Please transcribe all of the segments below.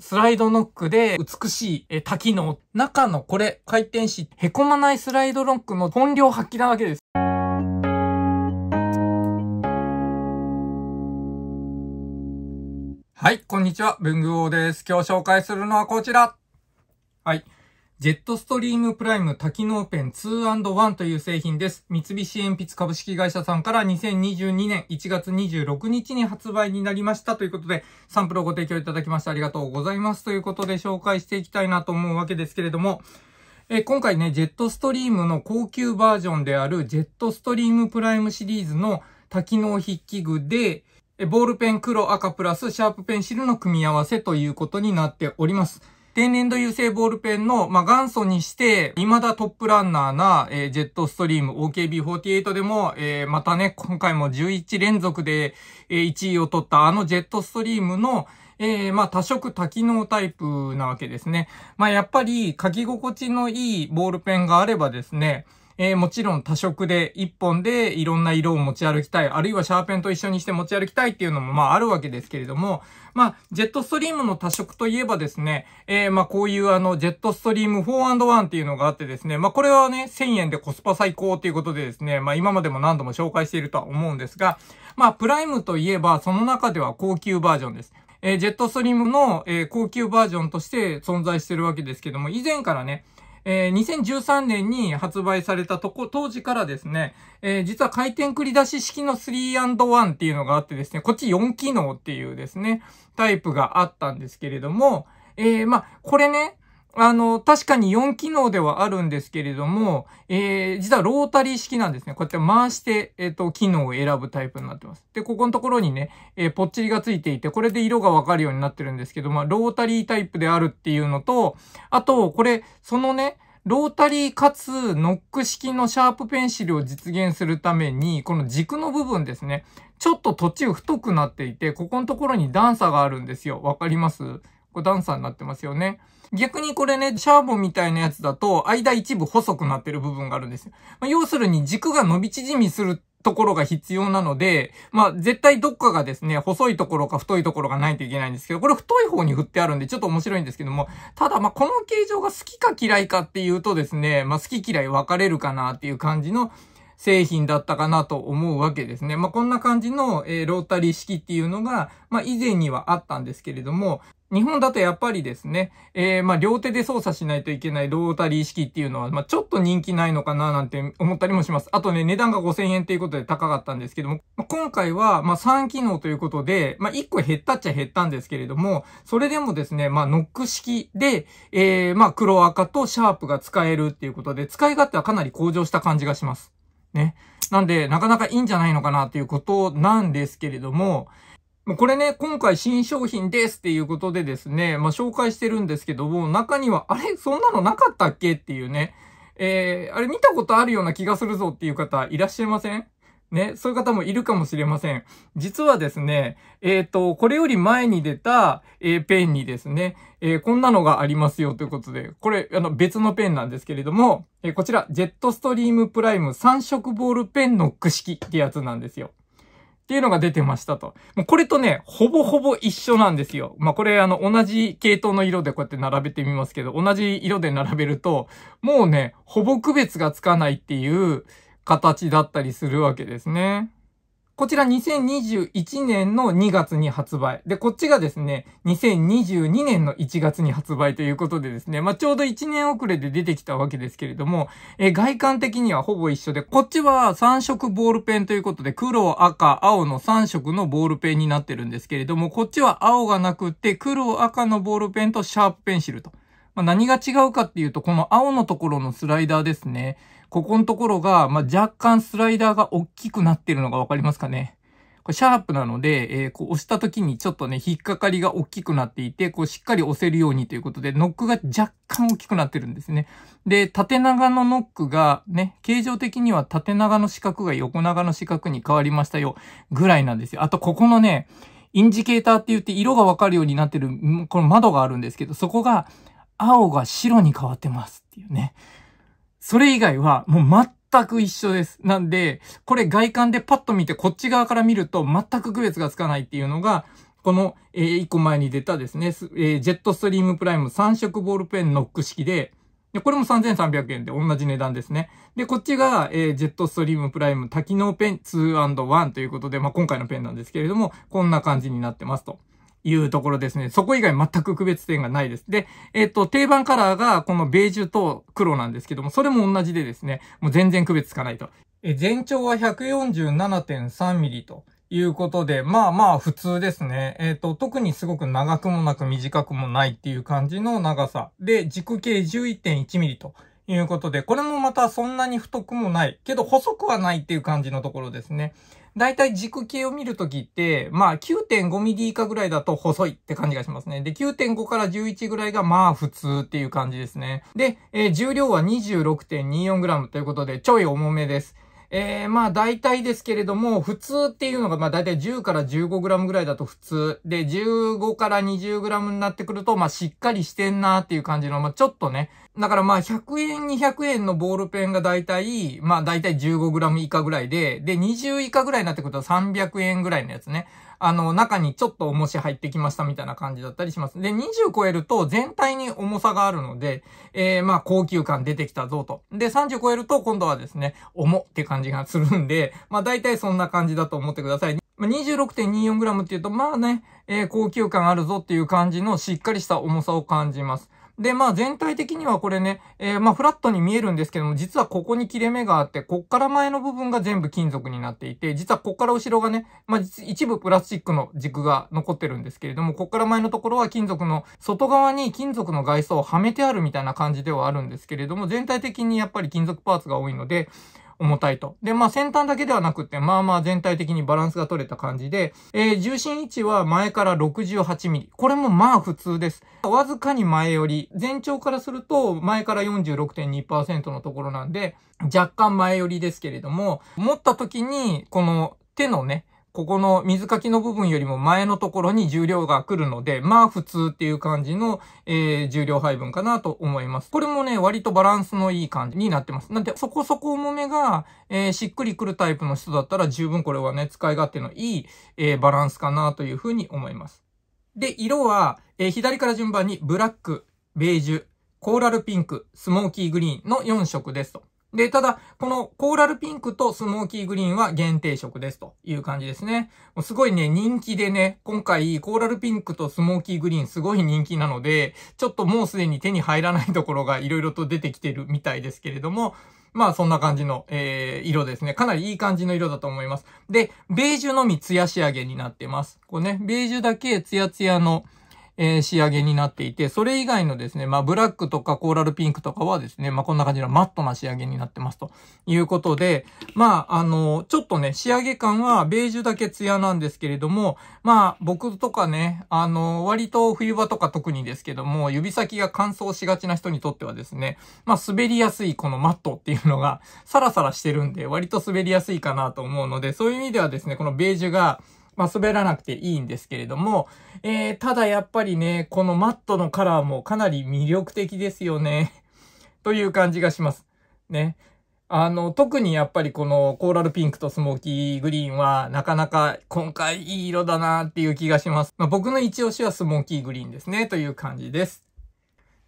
スライドノックで美しい多機能。中のこれ回転し、凹まないスライドノックの本領発揮なわけです。はい、こんにちは。文具王です。今日紹介するのはこちら。はい。ジェットストリームプライム多機能ペン 2&1 という製品です。三菱鉛筆株式会社さんから2022年1月26日に発売になりましたということで、サンプルをご提供いただきましてありがとうございますということで紹介していきたいなと思うわけですけれども、え今回ね、ジェットストリームの高級バージョンであるジェットストリームプライムシリーズの多機能筆記具で、ボールペン黒赤プラスシャープペンシルの組み合わせということになっております。天然土油性ボールペンの、まあ、元祖にして、未だトップランナーな、えー、ジェットストリーム OKB48 でも、えー、またね、今回も11連続で、えー、1位を取ったあのジェットストリームの、えー、まあ、多色多機能タイプなわけですね。まあ、やっぱり書き心地のいいボールペンがあればですね、えー、もちろん多色で1本でいろんな色を持ち歩きたい、あるいはシャーペンと一緒にして持ち歩きたいっていうのもまああるわけですけれども、まあ、ジェットストリームの多色といえばですね、えー、まあこういうあの、ジェットストリーム 4&1 っていうのがあってですね、まあこれはね、1000円でコスパ最高っていうことでですね、まあ今までも何度も紹介しているとは思うんですが、まあプライムといえばその中では高級バージョンです。えー、ジェットストリームの、えー、高級バージョンとして存在してるわけですけども、以前からね、えー、2013年に発売されたとこ、当時からですね、えー、実は回転繰り出し式の 3&1 っていうのがあってですね、こっち4機能っていうですね、タイプがあったんですけれども、えー、まこれね、あの、確かに4機能ではあるんですけれども、えー、実はロータリー式なんですね。こうやって回して、えっ、ー、と、機能を選ぶタイプになってます。で、ここのところにね、えー、ぽっちりがついていて、これで色がわかるようになってるんですけど、まあ、ロータリータイプであるっていうのと、あと、これ、そのね、ロータリーかつノック式のシャープペンシルを実現するために、この軸の部分ですね、ちょっと途中太くなっていて、ここのところに段差があるんですよ。わかりますこれ段差になってますよね。逆にこれね、シャーボンみたいなやつだと、間一部細くなってる部分があるんですよ。まあ、要するに軸が伸び縮みするところが必要なので、まあ、絶対どっかがですね、細いところか太いところがないといけないんですけど、これ太い方に振ってあるんでちょっと面白いんですけども、ただまあ、この形状が好きか嫌いかっていうとですね、まあ、好き嫌い分かれるかなっていう感じの製品だったかなと思うわけですね。まあ、こんな感じの、えー、ロータリー式っていうのが、まあ、以前にはあったんですけれども、日本だとやっぱりですね、えー、まあ両手で操作しないといけないロータリー式っていうのは、まあちょっと人気ないのかななんて思ったりもします。あとね、値段が5000円っていうことで高かったんですけども、まあ、今回はまあ3機能ということで、まあ1個減ったっちゃ減ったんですけれども、それでもですね、まあノック式で、えー、まあ黒赤とシャープが使えるっていうことで、使い勝手はかなり向上した感じがします。ね。なんで、なかなかいいんじゃないのかなっていうことなんですけれども、これね、今回新商品ですっていうことでですね、まあ、紹介してるんですけども、中には、あれそんなのなかったっけっていうね、えー、あれ見たことあるような気がするぞっていう方いらっしゃいませんね、そういう方もいるかもしれません。実はですね、えっ、ー、と、これより前に出た、えー、ペンにですね、えー、こんなのがありますよということで、これ、あの、別のペンなんですけれども、えこちら、ジェットストリームプライム3色ボールペンノック式ってやつなんですよ。っていうのが出てましたと。もうこれとね、ほぼほぼ一緒なんですよ。まあ、これあの、同じ系統の色でこうやって並べてみますけど、同じ色で並べると、もうね、ほぼ区別がつかないっていう形だったりするわけですね。こちら2021年の2月に発売。で、こっちがですね、2022年の1月に発売ということでですね、まあ、ちょうど1年遅れで出てきたわけですけれども、え外観的にはほぼ一緒で、こっちは3色ボールペンということで、黒、赤、青の3色のボールペンになってるんですけれども、こっちは青がなくって、黒、赤のボールペンとシャープペンシルと。まあ、何が違うかっていうと、この青のところのスライダーですね。ここのところが、まあ、若干スライダーが大きくなってるのがわかりますかね。これシャープなので、えー、こう押した時にちょっとね、引っかかりが大きくなっていて、こうしっかり押せるようにということで、ノックが若干大きくなってるんですね。で、縦長のノックがね、形状的には縦長の四角が横長の四角に変わりましたよ、ぐらいなんですよ。あと、ここのね、インジケーターって言って色がわかるようになってる、この窓があるんですけど、そこが青が白に変わってますっていうね。それ以外はもう全く一緒です。なんで、これ外観でパッと見てこっち側から見ると全く区別がつかないっていうのが、この、えー、一個前に出たですね、えー、ジェットストリームプライム3色ボールペンノック式で、で、これも3300円で同じ値段ですね。で、こっちが、えー、ジェットストリームプライム多機能ペン 2&1 ということで、まあ、今回のペンなんですけれども、こんな感じになってますと。いうところですね。そこ以外全く区別点がないです。で、えっ、と、定番カラーがこのベージュと黒なんですけども、それも同じでですね、もう全然区別つかないと。え全長は1 4 7 3ミリということで、まあまあ普通ですね。えっ、ー、と、特にすごく長くもなく短くもないっていう感じの長さ。で、軸径1 1 1ミリと。いうことで、これもまたそんなに太くもない。けど細くはないっていう感じのところですね。だいたい軸系を見るときって、まあ9.5ミリ以下ぐらいだと細いって感じがしますね。で、9.5から11ぐらいがまあ普通っていう感じですね。で、えー、重量は 26.24g ということでちょい重めです。えー、まあ大体ですけれども、普通っていうのがまあ大体10から 15g ぐらいだと普通。で、15から 20g になってくると、まあしっかりしてんなーっていう感じの、まあちょっとね。だからまあ100円200円のボールペンが大体、まあ大体 15g 以下ぐらいで、で、20以下ぐらいになってくると300円ぐらいのやつね。あの、中にちょっと重し入ってきましたみたいな感じだったりします。で、20超えると全体に重さがあるので、えー、まあ、高級感出てきたぞと。で、30超えると今度はですね、重って感じがするんで、まあ、大体そんな感じだと思ってください。ま 26.24g っていうと、まあね、えー、高級感あるぞっていう感じのしっかりした重さを感じます。で、まあ全体的にはこれね、えー、まあフラットに見えるんですけども、実はここに切れ目があって、こっから前の部分が全部金属になっていて、実はこっから後ろがね、まあ一部プラスチックの軸が残ってるんですけれども、こっから前のところは金属の外側に金属の外装をはめてあるみたいな感じではあるんですけれども、全体的にやっぱり金属パーツが多いので、重たいと。で、まあ先端だけではなくて、まあまあ全体的にバランスが取れた感じで、えー、重心位置は前から68ミリ。これもまあ普通です。わずかに前より、全長からすると前から46.2%のところなんで、若干前よりですけれども、持った時に、この手のね、ここの水かきの部分よりも前のところに重量が来るので、まあ普通っていう感じの、えー、重量配分かなと思います。これもね、割とバランスのいい感じになってます。なんで、そこそこ重めが、えー、しっくりくるタイプの人だったら十分これはね、使い勝手のいい、えー、バランスかなというふうに思います。で、色は、えー、左から順番にブラック、ベージュ、コーラルピンク、スモーキーグリーンの4色ですと。で、ただ、このコーラルピンクとスモーキーグリーンは限定色ですという感じですね。もうすごいね、人気でね、今回コーラルピンクとスモーキーグリーンすごい人気なので、ちょっともうすでに手に入らないところが色々と出てきてるみたいですけれども、まあそんな感じの、えー、色ですね。かなりいい感じの色だと思います。で、ベージュのみツヤ仕上げになってます。こうね、ベージュだけツヤツヤの、えー、仕上げになっていて、それ以外のですね、まあ、ブラックとかコーラルピンクとかはですね、まあ、こんな感じのマットな仕上げになってますということで、まあ、あの、ちょっとね、仕上げ感はベージュだけツヤなんですけれども、まあ、僕とかね、あの、割と冬場とか特にですけども、指先が乾燥しがちな人にとってはですね、まあ、滑りやすいこのマットっていうのが、サラサラしてるんで、割と滑りやすいかなと思うので、そういう意味ではですね、このベージュが、まあ、滑らなくていいんですけれども、えー、ただやっぱりね、このマットのカラーもかなり魅力的ですよね。という感じがします。ね。あの、特にやっぱりこのコーラルピンクとスモーキーグリーンはなかなか今回いい色だなっていう気がします。まあ、僕の一押しはスモーキーグリーンですねという感じです。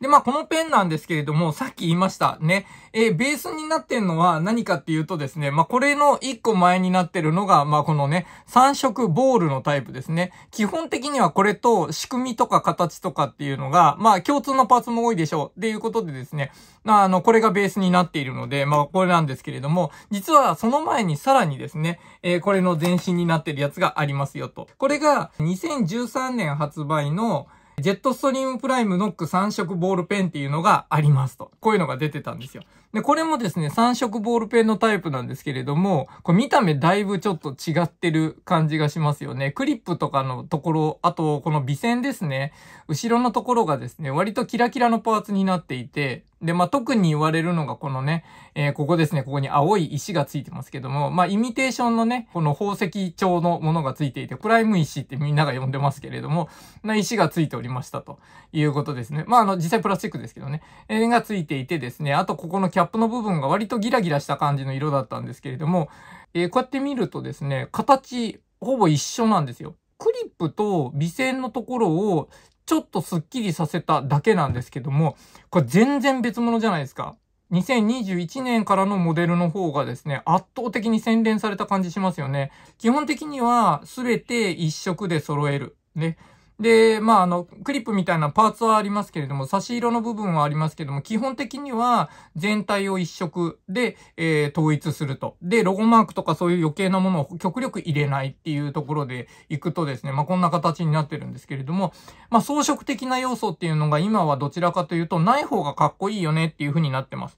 で、まあ、このペンなんですけれども、さっき言いましたね。えー、ベースになってんのは何かっていうとですね、まあ、これの1個前になってるのが、まあ、このね、3色ボールのタイプですね。基本的にはこれと仕組みとか形とかっていうのが、まあ、共通のパーツも多いでしょう。っていうことでですね、あの、これがベースになっているので、まあ、これなんですけれども、実はその前にさらにですね、えー、これの前身になってるやつがありますよと。これが2013年発売の、ジェットストリームプライムノック3色ボールペンっていうのがありますと。こういうのが出てたんですよ。で、これもですね、3色ボールペンのタイプなんですけれども、これ見た目だいぶちょっと違ってる感じがしますよね。クリップとかのところ、あとこの微線ですね。後ろのところがですね、割とキラキラのパーツになっていて、で、まあ、特に言われるのがこのね、えー、ここですね、ここに青い石がついてますけども、まあ、イミテーションのね、この宝石調のものがついていて、プライム石ってみんなが呼んでますけれども、な石がついておりましたということですね。まあ、あの、実際プラスチックですけどね、えー、がついていてですね、あとここのキャップの部分が割とギラギラした感じの色だったんですけれども、えー、こうやって見るとですね、形、ほぼ一緒なんですよ。クリップと微線のところをちょっとスッキリさせただけなんですけども、これ全然別物じゃないですか。2021年からのモデルの方がですね、圧倒的に洗練された感じしますよね。基本的には全て一色で揃える。ね。で、まあ、あの、クリップみたいなパーツはありますけれども、差し色の部分はありますけども、基本的には全体を一色で、えー、統一すると。で、ロゴマークとかそういう余計なものを極力入れないっていうところでいくとですね、まあ、こんな形になってるんですけれども、まあ、装飾的な要素っていうのが今はどちらかというと、ない方がかっこいいよねっていう風になってます。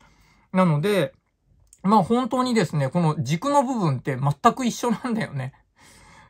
なので、まあ本当にですね、この軸の部分って全く一緒なんだよね。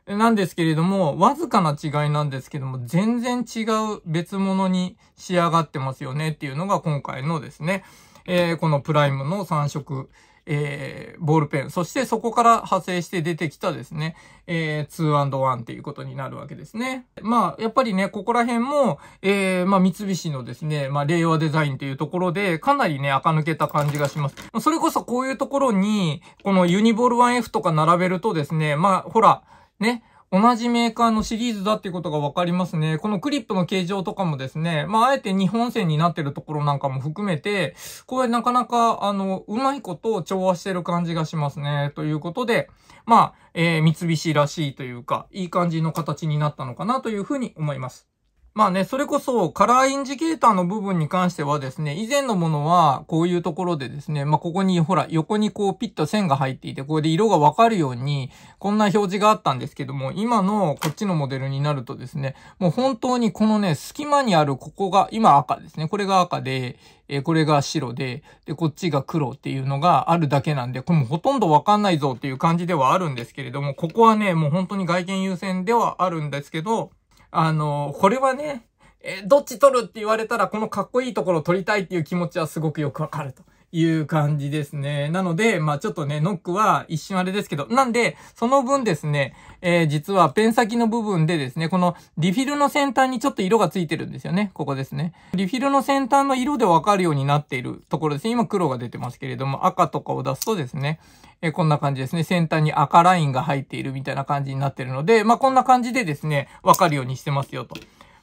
なんですけれども、わずかな違いなんですけども、全然違う別物に仕上がってますよねっていうのが今回のですね、えー、このプライムの3色、えー、ボールペン、そしてそこから派生して出てきたですね、えー、2&1 っていうことになるわけですね。まあ、やっぱりね、ここら辺も、えー、まあ、三菱のですね、まあ、令和デザインというところで、かなりね、垢抜けた感じがします。それこそこういうところに、このユニボール 1F とか並べるとですね、まあ、ほら、ね、同じメーカーのシリーズだっていうことがわかりますね。このクリップの形状とかもですね、まあ、あえて日本線になってるところなんかも含めて、これなかなか、あの、うまいことを調和してる感じがしますね。ということで、まあ、えー、三菱らしいというか、いい感じの形になったのかなというふうに思います。まあね、それこそカラーインジケーターの部分に関してはですね、以前のものはこういうところでですね、まあここにほら横にこうピッと線が入っていて、これで色がわかるようにこんな表示があったんですけども、今のこっちのモデルになるとですね、もう本当にこのね、隙間にあるここが、今赤ですね、これが赤で、えこれが白で、で、こっちが黒っていうのがあるだけなんで、これもほとんどわかんないぞっていう感じではあるんですけれども、ここはね、もう本当に外見優先ではあるんですけど、あの、これはね、えどっち取るって言われたら、このかっこいいところを取りたいっていう気持ちはすごくよくわかると。いう感じですね。なので、まあちょっとね、ノックは一瞬あれですけど、なんで、その分ですね、えー、実はペン先の部分でですね、このリフィルの先端にちょっと色がついてるんですよね。ここですね。リフィルの先端の色でわかるようになっているところですね。今黒が出てますけれども、赤とかを出すとですね、えー、こんな感じですね。先端に赤ラインが入っているみたいな感じになってるので、まあこんな感じでですね、わかるようにしてますよと。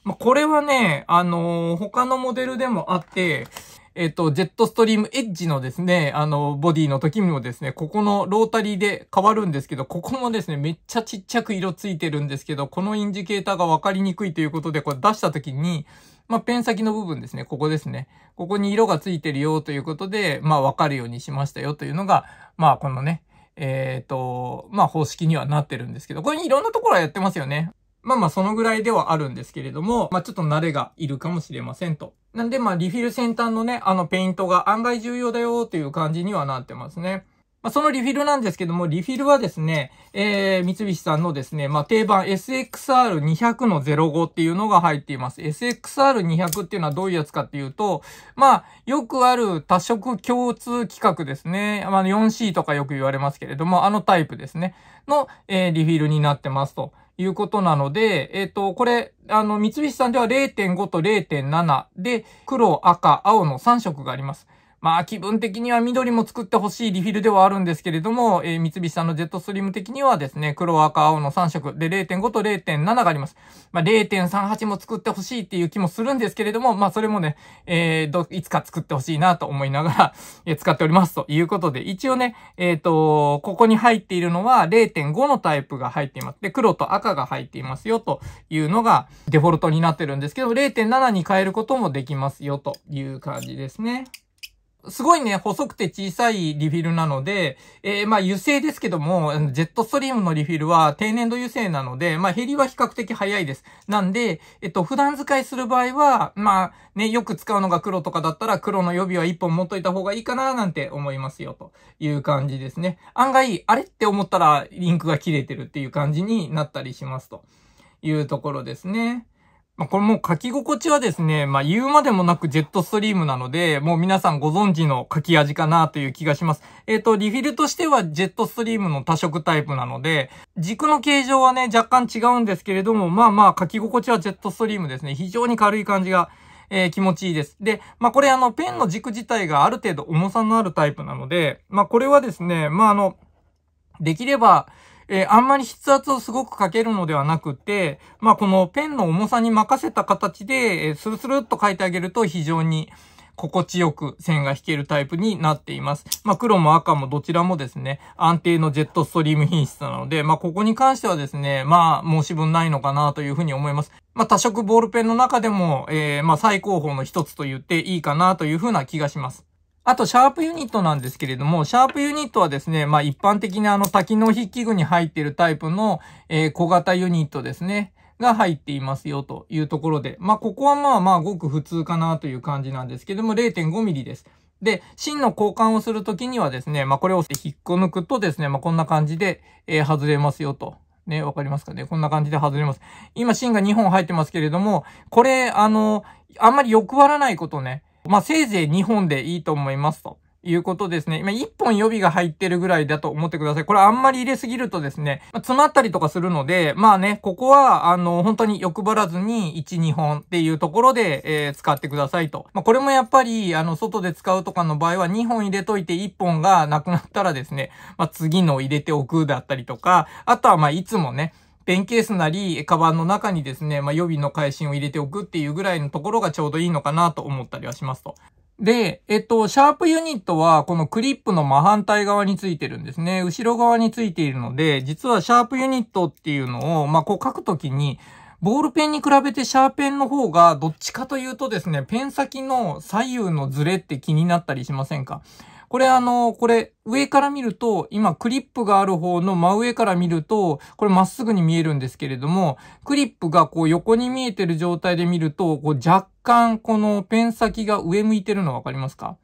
まあこれはね、あのー、他のモデルでもあって、えっ、と、ジェットストリームエッジのですね、あの、ボディの時にもですね、ここのロータリーで変わるんですけど、ここもですね、めっちゃちっちゃく色ついてるんですけど、このインジケーターがわかりにくいということで、これ出した時に、まあ、ペン先の部分ですね、ここですね。ここに色がついてるよということで、まあ、わかるようにしましたよというのが、まあ、このね、えっ、ー、と、まあ、方式にはなってるんですけど、これいろんなところはやってますよね。まあまあそのぐらいではあるんですけれども、まあちょっと慣れがいるかもしれませんと。なんでまあリフィル先端のね、あのペイントが案外重要だよという感じにはなってますね。まあ、そのリフィルなんですけども、リフィルはですね、えー、三菱さんのですね、まあ、定番 SXR200 05っていうのが入っています。SXR200 っていうのはどういうやつかっていうと、まあ、よくある多色共通規格ですね。まあ、4C とかよく言われますけれども、あのタイプですね。の、えー、リフィルになってますと。いうことなので、えっ、ー、と、これ、あの、三菱さんでは0.5と0.7で、黒、赤、青の3色があります。まあ、気分的には緑も作ってほしいリフィルではあるんですけれども、えー、三菱さんのジェットスリム的にはですね、黒、赤、青の3色で0.5と0.7があります。まあ、0.38も作ってほしいっていう気もするんですけれども、まあ、それもね、えー、ど、いつか作ってほしいなと思いながら え使っておりますということで、一応ね、えっ、ー、と、ここに入っているのは0.5のタイプが入っています。で、黒と赤が入っていますよというのがデフォルトになってるんですけど、0.7に変えることもできますよという感じですね。すごいね、細くて小さいリフィルなので、えー、まあ油性ですけども、ジェットストリームのリフィルは低粘度油性なので、まあ減りは比較的早いです。なんで、えっと、普段使いする場合は、まあね、よく使うのが黒とかだったら黒の予備は1本持っといた方がいいかななんて思いますよ、という感じですね。案外、あれって思ったらリンクが切れてるっていう感じになったりしますというところですね。まあ、これもう書き心地はですね、まあ、言うまでもなくジェットストリームなので、もう皆さんご存知の書き味かなという気がします。えっ、ー、と、リフィルとしてはジェットストリームの多色タイプなので、軸の形状はね、若干違うんですけれども、まあまあ書き心地はジェットストリームですね。非常に軽い感じがえー、気持ちいいです。で、まあ、これあの、ペンの軸自体がある程度重さのあるタイプなので、まあ、これはですね、まあ、あの、できれば、えー、あんまり筆圧をすごくかけるのではなくて、まあ、このペンの重さに任せた形で、えー、スルスルっと書いてあげると非常に心地よく線が引けるタイプになっています。まあ、黒も赤もどちらもですね、安定のジェットストリーム品質なので、まあ、ここに関してはですね、まあ、申し分ないのかなというふうに思います。まあ、多色ボールペンの中でも、えー、まあ、最高峰の一つと言っていいかなというふうな気がします。あと、シャープユニットなんですけれども、シャープユニットはですね、まあ一般的にあの多機能筆記具に入っているタイプの、えー、小型ユニットですね。が入っていますよというところで、まあ、ここはまあまあごく普通かなという感じなんですけども、0.5ミリです。で、芯の交換をするときにはですね、まあ、これを引っこ抜くとですね、まあ、こんな感じで、えー、外れますよと。ね、わかりますかねこんな感じで外れます。今芯が2本入ってますけれども、これ、あの、あんまり欲張らないことね。まあ、せいぜい2本でいいと思いますと。いうことですね。今、1本予備が入ってるぐらいだと思ってください。これあんまり入れすぎるとですね、詰まったりとかするので、まあね、ここは、あの、本当に欲張らずに、1、2本っていうところで、えー、使ってくださいと。まあ、これもやっぱり、あの、外で使うとかの場合は、2本入れといて1本がなくなったらですね、まあ、次の入れておくだったりとか、あとは、ま、あ、いつもね、ペンケースなり、カバンの中にですね、まあ、予備の返心を入れておくっていうぐらいのところがちょうどいいのかなと思ったりはしますと。で、えっと、シャープユニットは、このクリップの真反対側についてるんですね。後ろ側についているので、実はシャープユニットっていうのを、まあ、こう書くときに、ボールペンに比べてシャーペンの方が、どっちかというとですね、ペン先の左右のズレって気になったりしませんかこれあの、これ上から見ると、今クリップがある方の真上から見ると、これまっすぐに見えるんですけれども、クリップがこう横に見えてる状態で見ると、こう若干このペン先が上向いてるのわかりますか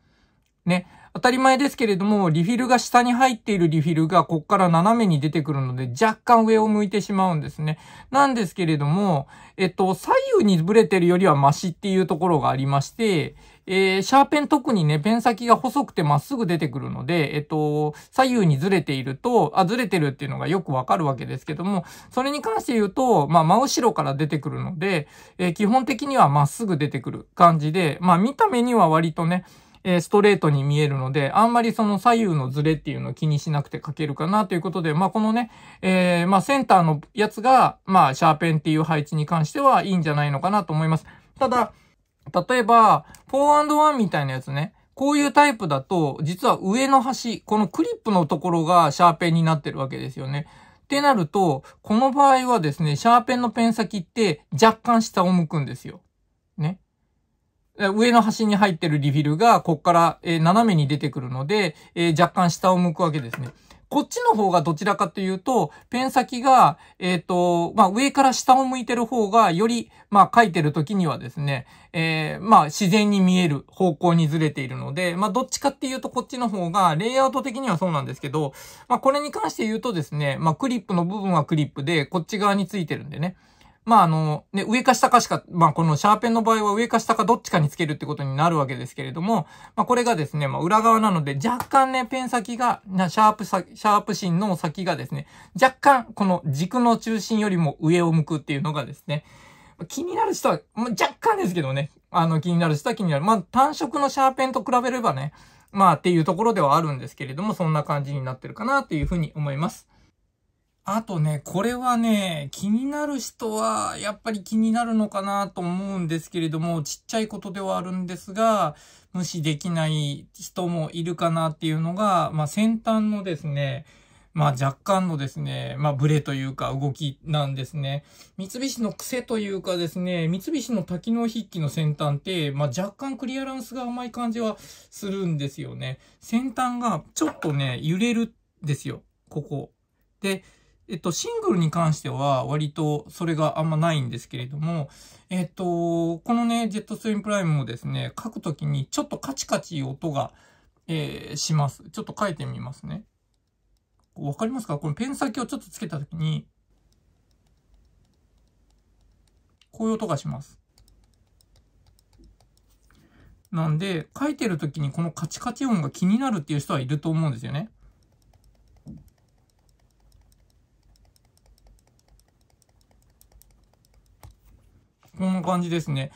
ね。当たり前ですけれども、リフィルが下に入っているリフィルがこっから斜めに出てくるので、若干上を向いてしまうんですね。なんですけれども、えっと、左右にブレてるよりはマシっていうところがありまして、えー、シャーペン特にね、ペン先が細くてまっすぐ出てくるので、えっと、左右にずれていると、あ、ずれてるっていうのがよくわかるわけですけども、それに関して言うと、まあ、真後ろから出てくるので、えー、基本的にはまっすぐ出てくる感じで、まあ、見た目には割とね、えストレートに見えるので、あんまりその左右のズレっていうのを気にしなくて書けるかなということで、まあ、このね、えー、まあ、センターのやつが、まあ、シャーペンっていう配置に関してはいいんじゃないのかなと思います。ただ、例えば、4&1 みたいなやつね。こういうタイプだと、実は上の端、このクリップのところがシャーペンになってるわけですよね。ってなると、この場合はですね、シャーペンのペン先って若干下を向くんですよ。ね。上の端に入ってるリフィルが、こっから、えー、斜めに出てくるので、えー、若干下を向くわけですね。こっちの方がどちらかというと、ペン先が、えっ、ー、と、まあ、上から下を向いてる方が、より、まあ、書いてる時にはですね、えー、まあ、自然に見える方向にずれているので、まあ、どっちかっていうとこっちの方が、レイアウト的にはそうなんですけど、まあ、これに関して言うとですね、まあ、クリップの部分はクリップで、こっち側についてるんでね。まあ、あの、ね、上か下かしか、まあ、このシャーペンの場合は上か下かどっちかにつけるってことになるわけですけれども、まあ、これがですね、まあ、裏側なので、若干ね、ペン先が、な、シャープさ、シャープ芯の先がですね、若干、この軸の中心よりも上を向くっていうのがですね、気になる人は、まあ、若干ですけどね、あの、気になる人は気になる。まあ、単色のシャーペンと比べればね、まあ、っていうところではあるんですけれども、そんな感じになってるかなっていうふうに思います。あとね、これはね、気になる人は、やっぱり気になるのかなと思うんですけれども、ちっちゃいことではあるんですが、無視できない人もいるかなっていうのが、まあ、先端のですね、まあ、若干のですね、まあ、ブレというか動きなんですね。三菱の癖というかですね、三菱の多機能筆記の先端って、まあ、若干クリアランスが甘い感じはするんですよね。先端がちょっとね、揺れるんですよ。ここ。で、えっと、シングルに関しては割とそれがあんまないんですけれども、えっと、このね、ジェットストリームプライムもですね、書くときにちょっとカチカチ音が、えー、します。ちょっと書いてみますね。わかりますかこのペン先をちょっとつけたときに、こういう音がします。なんで、書いてるときにこのカチカチ音が気になるっていう人はいると思うんですよね。こんな感じですね。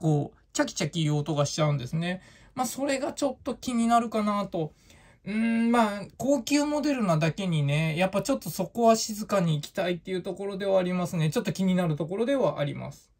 こう、チャキチャキいう音がしちゃうんですね。まあ、それがちょっと気になるかなと。うん、まあ、高級モデルなだけにね、やっぱちょっとそこは静かに行きたいっていうところではありますね。ちょっと気になるところではあります。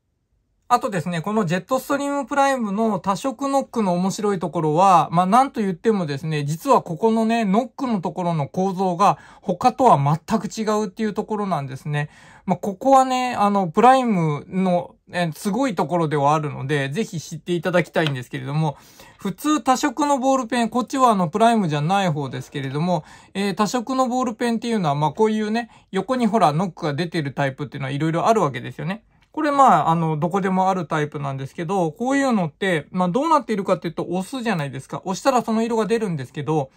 あとですね、このジェットストリームプライムの多色ノックの面白いところは、まあなんと言ってもですね、実はここのね、ノックのところの構造が他とは全く違うっていうところなんですね。まあここはね、あの、プライムのえすごいところではあるので、ぜひ知っていただきたいんですけれども、普通多色のボールペン、こっちはあのプライムじゃない方ですけれども、えー、多色のボールペンっていうのは、まあこういうね、横にほらノックが出てるタイプっていうのは色々あるわけですよね。これまあ、あの、どこでもあるタイプなんですけど、こういうのって、まあどうなっているかっていうと押すじゃないですか。押したらその色が出るんですけど、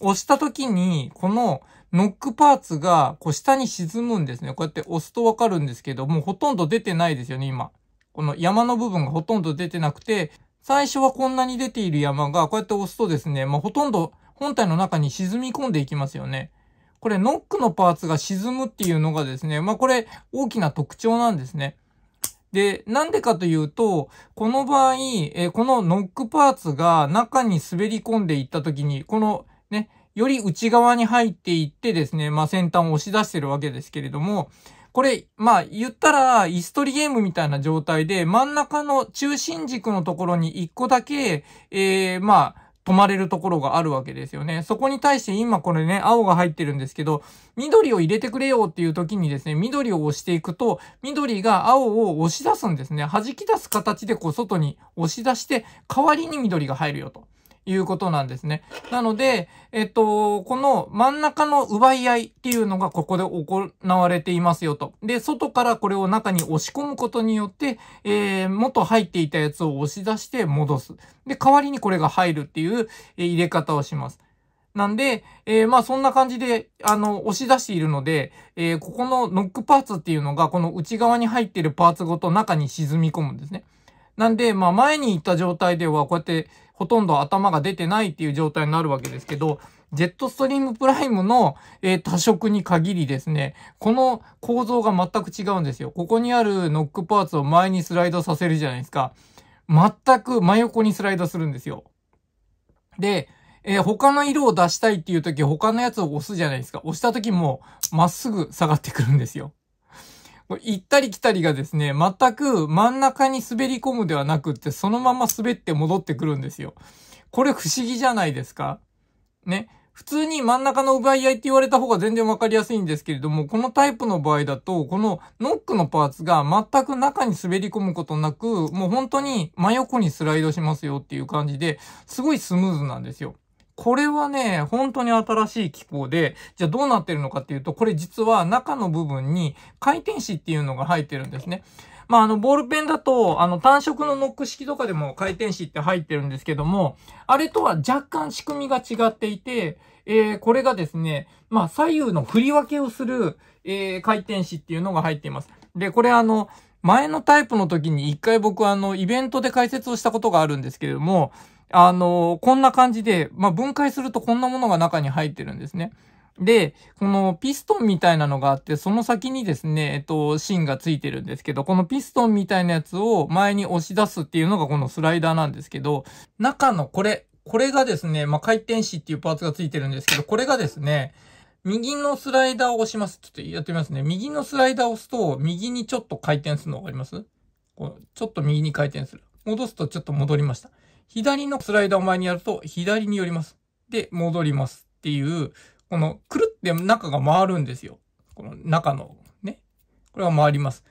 押した時に、このノックパーツが、こう下に沈むんですね。こうやって押すとわかるんですけど、もうほとんど出てないですよね、今。この山の部分がほとんど出てなくて、最初はこんなに出ている山が、こうやって押すとですね、まあほとんど本体の中に沈み込んでいきますよね。これノックのパーツが沈むっていうのがですね、まあこれ大きな特徴なんですね。で、なんでかというと、この場合、えこのノックパーツが中に滑り込んでいった時に、このね、より内側に入っていってですね、まあ、先端を押し出してるわけですけれども、これ、まあ、言ったら、椅子取りゲームみたいな状態で、真ん中の中心軸のところに一個だけ、えー、まあ、止まれるところがあるわけですよね。そこに対して今これね、青が入ってるんですけど、緑を入れてくれよっていう時にですね、緑を押していくと、緑が青を押し出すんですね。弾き出す形でこう外に押し出して、代わりに緑が入るよと。いうことなんですね。なので、えっと、この真ん中の奪い合いっていうのがここで行われていますよと。で、外からこれを中に押し込むことによって、えー、元入っていたやつを押し出して戻す。で、代わりにこれが入るっていう、え入れ方をします。なんで、えー、まあそんな感じで、あの、押し出しているので、えー、ここのノックパーツっていうのが、この内側に入っているパーツごと中に沈み込むんですね。なんで、まあ前に行った状態ではこうやってほとんど頭が出てないっていう状態になるわけですけど、ジェットストリームプライムの、えー、多色に限りですね、この構造が全く違うんですよ。ここにあるノックパーツを前にスライドさせるじゃないですか。全く真横にスライドするんですよ。で、えー、他の色を出したいっていう時、他のやつを押すじゃないですか。押した時も、まっすぐ下がってくるんですよ。行ったり来たりがですね、全く真ん中に滑り込むではなくって、そのまま滑って戻ってくるんですよ。これ不思議じゃないですかね。普通に真ん中の奪い合いって言われた方が全然わかりやすいんですけれども、このタイプの場合だと、このノックのパーツが全く中に滑り込むことなく、もう本当に真横にスライドしますよっていう感じで、すごいスムーズなんですよ。これはね、本当に新しい機構で、じゃあどうなってるのかっていうと、これ実は中の部分に回転子っていうのが入ってるんですね。まあ、あの、ボールペンだと、あの、単色のノック式とかでも回転子って入ってるんですけども、あれとは若干仕組みが違っていて、えー、これがですね、まあ、左右の振り分けをする、えー、回転子っていうのが入っています。で、これあの、前のタイプの時に一回僕あの、イベントで解説をしたことがあるんですけれども、あの、こんな感じで、まあ、分解するとこんなものが中に入ってるんですね。で、このピストンみたいなのがあって、その先にですね、えっと、芯がついてるんですけど、このピストンみたいなやつを前に押し出すっていうのがこのスライダーなんですけど、中のこれ、これがですね、まあ、回転子っていうパーツがついてるんですけど、これがですね、右のスライダーを押します。ちょっとやってみますね。右のスライダーを押すと、右にちょっと回転するの分かりますこうちょっと右に回転する。戻すとちょっと戻りました。左のスライダーを前にやると、左に寄ります。で、戻りますっていう、この、くるって中が回るんですよ。この中の、ね。これは回ります。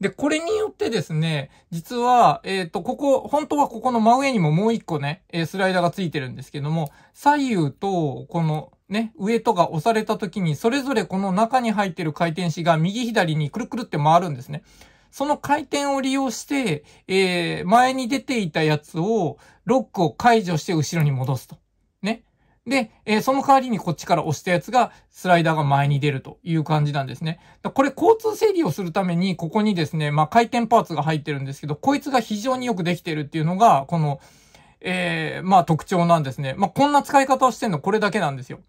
で、これによってですね、実は、えっ、ー、と、ここ、本当はここの真上にももう一個ね、スライダーがついてるんですけども、左右と、この、ね、上とか押された時に、それぞれこの中に入ってる回転子が右左にくるくるって回るんですね。その回転を利用して、えー、前に出ていたやつを、ロックを解除して後ろに戻すと。ね。で、えー、その代わりにこっちから押したやつが、スライダーが前に出るという感じなんですね。これ交通整理をするために、ここにですね、まあ、回転パーツが入ってるんですけど、こいつが非常によくできてるっていうのが、この、えー、まあ特徴なんですね。まあこんな使い方をしてんのこれだけなんですよ。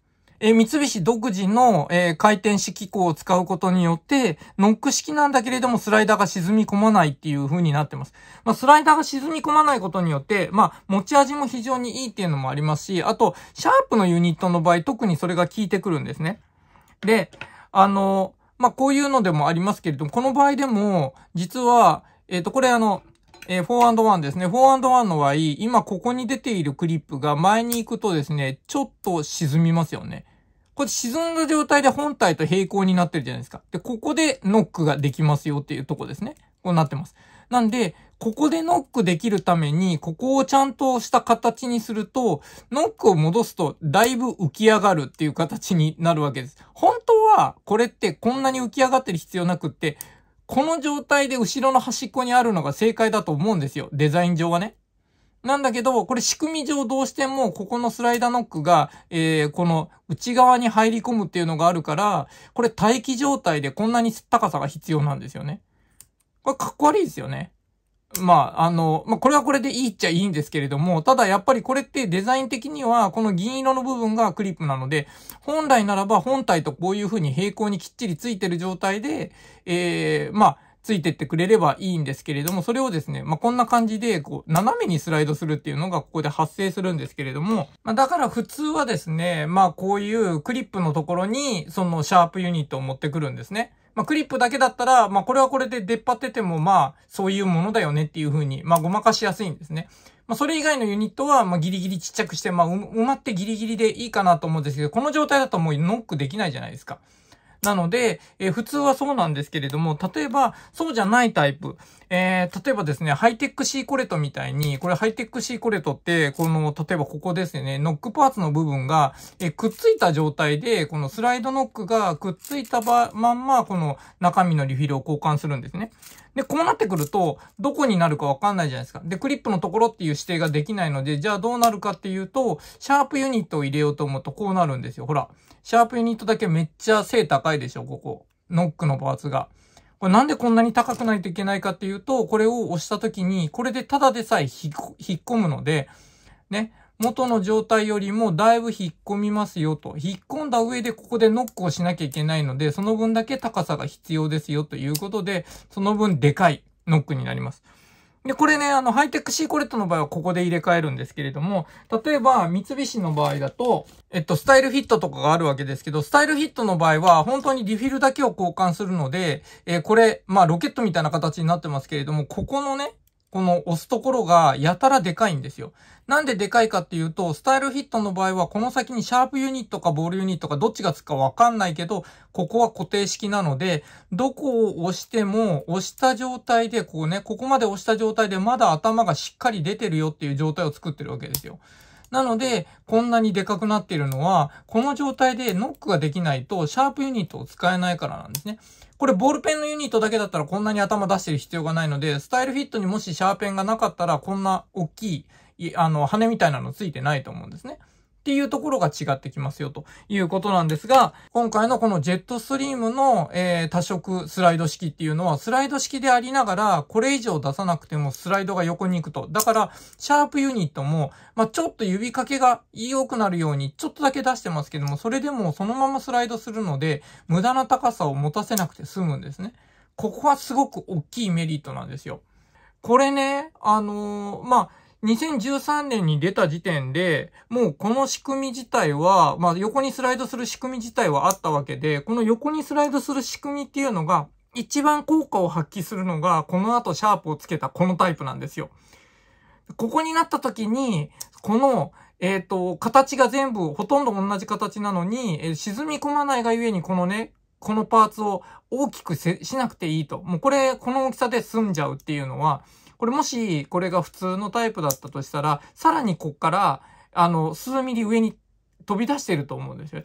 え三菱独自の、え回転式機構を使うことによって、ノック式なんだけれどもスライダーが沈み込まないっていう風になってます。まあ、スライダーが沈み込まないことによって、まあ、持ち味も非常にいいっていうのもありますし、あと、シャープのユニットの場合、特にそれが効いてくるんですね。で、あの、まあ、こういうのでもありますけれども、この場合でも、実は、えっ、ー、と、これあの、えー、4&1 ですね。4&1 の場合、今ここに出ているクリップが前に行くとですね、ちょっと沈みますよね。これ沈んだ状態で本体と平行になってるじゃないですか。で、ここでノックができますよっていうとこですね。こうなってます。なんで、ここでノックできるために、ここをちゃんとした形にすると、ノックを戻すと、だいぶ浮き上がるっていう形になるわけです。本当は、これってこんなに浮き上がってる必要なくって、この状態で後ろの端っこにあるのが正解だと思うんですよ。デザイン上はね。なんだけど、これ仕組み上どうしても、ここのスライダーノックが、えー、この内側に入り込むっていうのがあるから、これ待機状態でこんなに高さが必要なんですよね。これかっこ悪いですよね。まあ、あの、まあ、これはこれでいいっちゃいいんですけれども、ただやっぱりこれってデザイン的には、この銀色の部分がクリップなので、本来ならば本体とこういう風に平行にきっちりついてる状態で、えー、まあ、ついてってくれればいいんですけれども、それをですね、まあ、こんな感じで、こう、斜めにスライドするっていうのがここで発生するんですけれども、まあ、だから普通はですね、まあ、こういうクリップのところに、そのシャープユニットを持ってくるんですね。まあ、クリップだけだったら、まあ、これはこれで出っ張ってても、まそういうものだよねっていう風に、まあ、ごまかしやすいんですね。まあ、それ以外のユニットは、まギリギリちっちゃくして、まあ、埋まってギリギリでいいかなと思うんですけど、この状態だともうノックできないじゃないですか。なので、えー、普通はそうなんですけれども、例えば、そうじゃないタイプ。えー、例えばですね、ハイテックシーコレットみたいに、これハイテックシーコレットって、この、例えばここですよね、ノックパーツの部分が、えー、くっついた状態で、このスライドノックがくっついたまんま、この中身のリフィルを交換するんですね。で、こうなってくると、どこになるかわかんないじゃないですか。で、クリップのところっていう指定ができないので、じゃあどうなるかっていうと、シャープユニットを入れようと思うとこうなるんですよ。ほら。シャープユニットだけめっちゃ背高いでしょ、ここ。ノックのパーツが。これなんでこんなに高くないといけないかっていうと、これを押した時に、これでただでさえ引っ込むので、ね、元の状態よりもだいぶ引っ込みますよと。引っ込んだ上でここでノックをしなきゃいけないので、その分だけ高さが必要ですよということで、その分でかいノックになります。で、これね、あの、ハイテックシーコレットの場合はここで入れ替えるんですけれども、例えば、三菱の場合だと、えっと、スタイルフィットとかがあるわけですけど、スタイルフィットの場合は、本当にリフィルだけを交換するので、えー、これ、まあ、ロケットみたいな形になってますけれども、ここのね、この押すところがやたらでかいんですよ。なんででかいかっていうと、スタイルヒットの場合はこの先にシャープユニットかボールユニットかどっちがつくかわかんないけど、ここは固定式なので、どこを押しても押した状態で、こうね、ここまで押した状態でまだ頭がしっかり出てるよっていう状態を作ってるわけですよ。なので、こんなにでかくなっているのは、この状態でノックができないと、シャープユニットを使えないからなんですね。これボールペンのユニットだけだったらこんなに頭出してる必要がないので、スタイルフィットにもしシャーペンがなかったらこんな大きい、あの、羽みたいなのついてないと思うんですね。っていうところが違ってきますよということなんですが、今回のこのジェットストリームの、えー、多色スライド式っていうのはスライド式でありながら、これ以上出さなくてもスライドが横に行くと。だから、シャープユニットも、まあ、ちょっと指掛けが良くなるようにちょっとだけ出してますけども、それでもそのままスライドするので、無駄な高さを持たせなくて済むんですね。ここはすごく大きいメリットなんですよ。これね、あのー、まあ、2013年に出た時点で、もうこの仕組み自体は、まあ横にスライドする仕組み自体はあったわけで、この横にスライドする仕組みっていうのが、一番効果を発揮するのが、この後シャープをつけたこのタイプなんですよ。ここになった時に、この、えっ、ー、と、形が全部ほとんど同じ形なのに、えー、沈み込まないがゆえにこのね、このパーツを大きくしなくていいと。もうこれ、この大きさで済んじゃうっていうのは、これもし、これが普通のタイプだったとしたら、さらにこっから、あの、数ミリ上に飛び出してると思うんですよ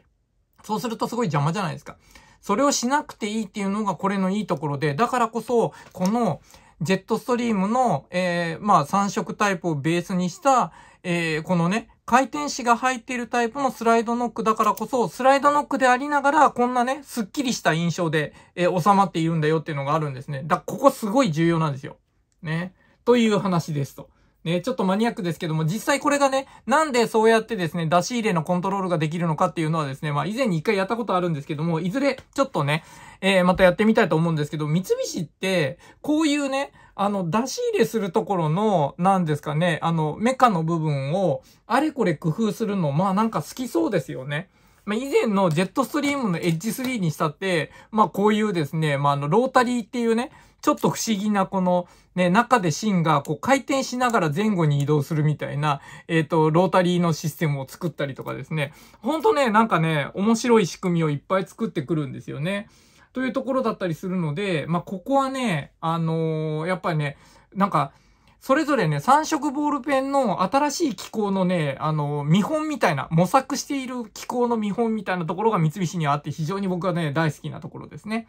そうするとすごい邪魔じゃないですか。それをしなくていいっていうのがこれのいいところで、だからこそ、このジェットストリームの、えー、まあ3色タイプをベースにした、えー、このね、回転子が入っているタイプのスライドノックだからこそ、スライドノックでありながら、こんなね、スッキリした印象で、えー、収まっているんだよっていうのがあるんですね。だ、ここすごい重要なんですよ。ね。という話ですと。ね、ちょっとマニアックですけども、実際これがね、なんでそうやってですね、出し入れのコントロールができるのかっていうのはですね、まあ以前に一回やったことあるんですけども、いずれちょっとね、えー、またやってみたいと思うんですけど、三菱って、こういうね、あの、出し入れするところの、なんですかね、あの、メカの部分を、あれこれ工夫するの、まあなんか好きそうですよね。まあ、以前のジェットストリームのエッジ3にしたって、まあこういうですね、まああのロータリーっていうね、ちょっと不思議なこの、ね、中で芯がこう回転しながら前後に移動するみたいな、えっ、ー、と、ロータリーのシステムを作ったりとかですね。ほんとね、なんかね、面白い仕組みをいっぱい作ってくるんですよね。というところだったりするので、まあ、ここはね、あのー、やっぱりね、なんか、それぞれね、3色ボールペンの新しい機構のね、あの、見本みたいな、模索している機構の見本みたいなところが三菱にはあって非常に僕はね、大好きなところですね。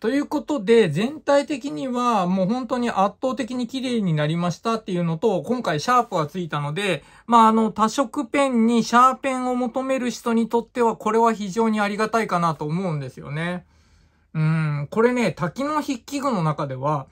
ということで、全体的にはもう本当に圧倒的に綺麗になりましたっていうのと、今回シャープがついたので、まああの多色ペンにシャーペンを求める人にとってはこれは非常にありがたいかなと思うんですよね。うん、これね、多機能筆記具の中では、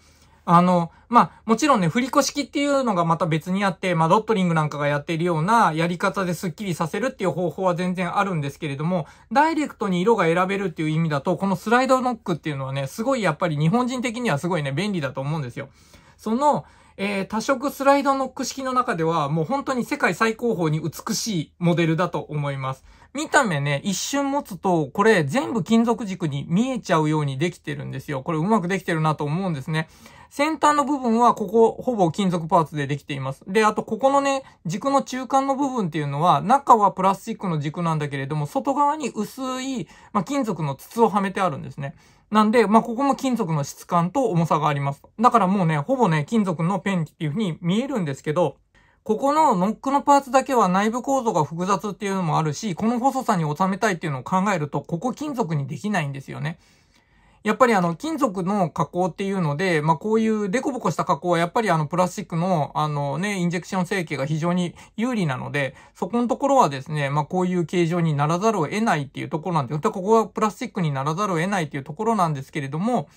あの、まあ、もちろんね、振り子式っていうのがまた別にあって、まあ、ロットリングなんかがやっているようなやり方でスッキリさせるっていう方法は全然あるんですけれども、ダイレクトに色が選べるっていう意味だと、このスライドノックっていうのはね、すごいやっぱり日本人的にはすごいね、便利だと思うんですよ。その、えー、多色スライドノック式の中では、もう本当に世界最高峰に美しいモデルだと思います。見た目ね、一瞬持つと、これ全部金属軸に見えちゃうようにできてるんですよ。これうまくできてるなと思うんですね。先端の部分はここほぼ金属パーツでできています。で、あとここのね、軸の中間の部分っていうのは、中はプラスチックの軸なんだけれども、外側に薄い、まあ、金属の筒をはめてあるんですね。なんで、まあ、ここも金属の質感と重さがあります。だからもうね、ほぼね、金属のペンっていう風に見えるんですけど、ここのノックのパーツだけは内部構造が複雑っていうのもあるし、この細さに収めたいっていうのを考えると、ここ金属にできないんですよね。やっぱりあの、金属の加工っていうので、まあ、こういうデコボコした加工はやっぱりあの、プラスチックの、あのね、インジェクション成形が非常に有利なので、そこのところはですね、まあ、こういう形状にならざるを得ないっていうところなんです。ここはプラスチックにならざるを得ないっていうところなんですけれども、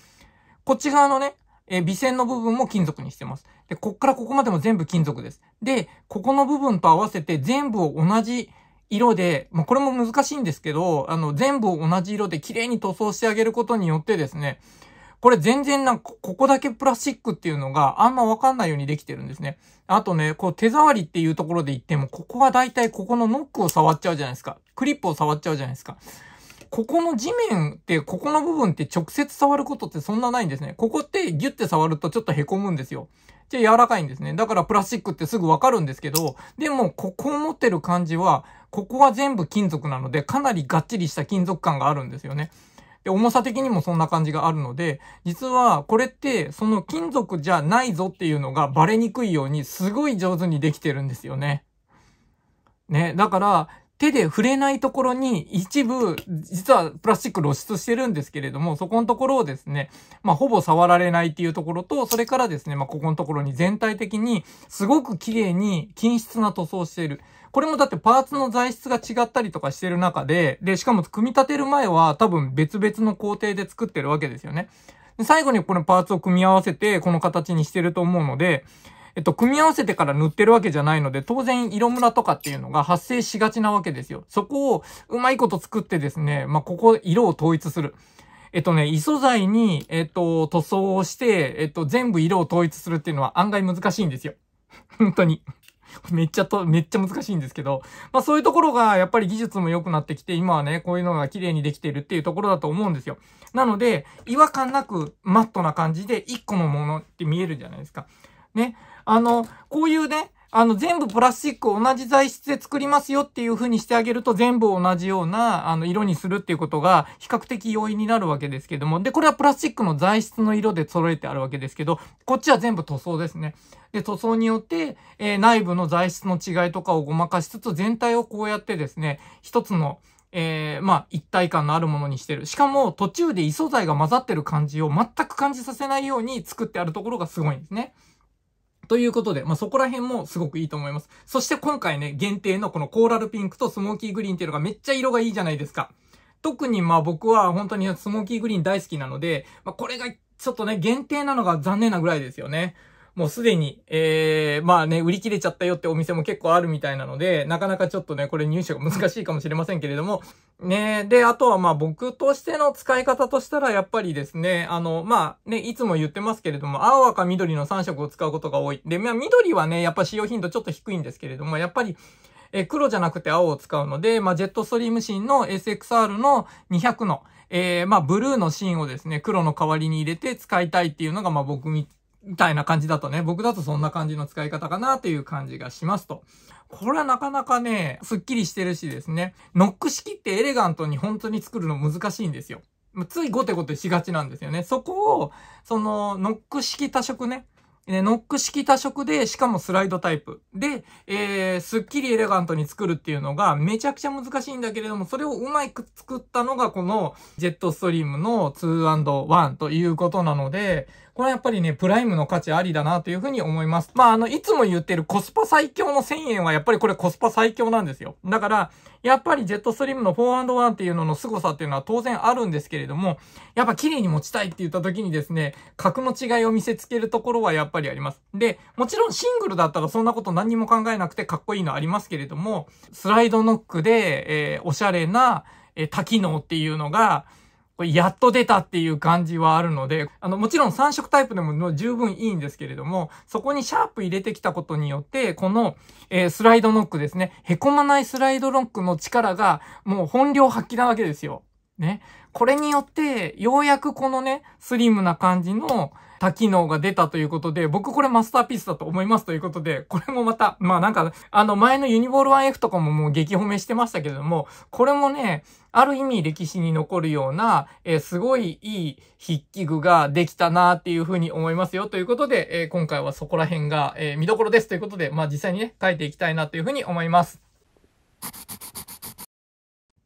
こっち側のね、え微線の部分も金属にしてます。で、こっからここまでも全部金属です。で、ここの部分と合わせて全部を同じ、色で、まあ、これも難しいんですけど、あの、全部同じ色で綺麗に塗装してあげることによってですね、これ全然なんか、ここだけプラスチックっていうのがあんまわかんないようにできてるんですね。あとね、こう手触りっていうところで言っても、ここはだいたいここのノックを触っちゃうじゃないですか。クリップを触っちゃうじゃないですか。ここの地面って、ここの部分って直接触ることってそんなないんですね。ここってギュッて触るとちょっと凹むんですよ。ちゃ柔らかいんですね。だからプラスチックってすぐわかるんですけど、でも、ここを持ってる感じは、ここは全部金属なので、かなりがっちりした金属感があるんですよね。で、重さ的にもそんな感じがあるので、実はこれってその金属じゃないぞっていうのがバレにくいようにすごい上手にできてるんですよね。ね、だから手で触れないところに一部、実はプラスチック露出してるんですけれども、そこのところをですね、まあ、ほぼ触られないっていうところと、それからですね、まあ、ここのところに全体的に、すごく綺麗に均質な塗装している。これもだってパーツの材質が違ったりとかしてる中で、で、しかも組み立てる前は多分別々の工程で作ってるわけですよね。で最後にこのパーツを組み合わせて、この形にしてると思うので、えっと、組み合わせてから塗ってるわけじゃないので、当然色ムラとかっていうのが発生しがちなわけですよ。そこをうまいこと作ってですね、まあ、ここ色を統一する。えっとね、異素材に、えっと、塗装をして、えっと、全部色を統一するっていうのは案外難しいんですよ。本当に。めっちゃと、めっちゃ難しいんですけど、まあそういうところがやっぱり技術も良くなってきて、今はね、こういうのが綺麗にできているっていうところだと思うんですよ。なので、違和感なくマットな感じで1個のものって見えるじゃないですか。ね。あの、こういうね、あの、全部プラスチックを同じ材質で作りますよっていう風にしてあげると、全部同じような、あの、色にするっていうことが、比較的容易になるわけですけども、で、これはプラスチックの材質の色で揃えてあるわけですけど、こっちは全部塗装ですね。で、塗装によって、えー、内部の材質の違いとかをごまかしつつ、全体をこうやってですね、一つの、えー、まあ、一体感のあるものにしてる。しかも、途中で異素材が混ざってる感じを全く感じさせないように作ってあるところがすごいんですね。ということで、まあ、そこら辺もすごくいいと思います。そして今回ね、限定のこのコーラルピンクとスモーキーグリーンっていうのがめっちゃ色がいいじゃないですか。特にまあ僕は本当にスモーキーグリーン大好きなので、まあ、これがちょっとね、限定なのが残念なぐらいですよね。もうすでに、えー、まあね、売り切れちゃったよってお店も結構あるみたいなので、なかなかちょっとね、これ入手が難しいかもしれませんけれども、ね、で、あとはまあ僕としての使い方としたら、やっぱりですね、あの、まあね、いつも言ってますけれども、青赤緑の3色を使うことが多い。で、まあ緑はね、やっぱ使用頻度ちょっと低いんですけれども、やっぱり、え黒じゃなくて青を使うので、まあ、ジェットストリームシーンの SXR の200の、えー、まあ、ブルーのシーンをですね、黒の代わりに入れて使いたいっていうのが、まあ、僕みたいな感じだとね、僕だとそんな感じの使い方かなという感じがしますと。これはなかなかね、スッキリしてるしですね、ノック式ってエレガントに本当に作るの難しいんですよ。ついゴテゴテしがちなんですよね。そこを、その、ノック式多色ね。ね、ノック式多色で、しかもスライドタイプ。で、えー、スッキリエレガントに作るっていうのがめちゃくちゃ難しいんだけれども、それをうまく作ったのがこのジェットストリームの 2&1 ということなので、これはやっぱりね、プライムの価値ありだなというふうに思います。まあ、あの、いつも言ってるコスパ最強の1000円はやっぱりこれコスパ最強なんですよ。だから、やっぱりジェットストリームの 4&1 っていうのの凄さっていうのは当然あるんですけれども、やっぱ綺麗に持ちたいって言った時にですね、格の違いを見せつけるところはやっぱりあります。で、もちろんシングルだったらそんなこと何にも考えなくてかっこいいのありますけれども、スライドノックで、えー、おしゃれな、えー、多機能っていうのが、これやっと出たっていう感じはあるので、あの、もちろん3色タイプでも十分いいんですけれども、そこにシャープ入れてきたことによって、この、えー、スライドノックですね、凹まないスライドノックの力が、もう本領発揮なわけですよ。ね。これによって、ようやくこのね、スリムな感じの、多機能が出たということで、僕これマスターピースだと思いますということで、これもまた、まあなんか、あの前のユニボール 1F とかももう激褒めしてましたけれども、これもね、ある意味歴史に残るような、えー、すごいいい筆記具ができたなっていうふうに思いますよということで、えー、今回はそこら辺が、えー、見どころですということで、まあ実際にね、書いていきたいなというふうに思います。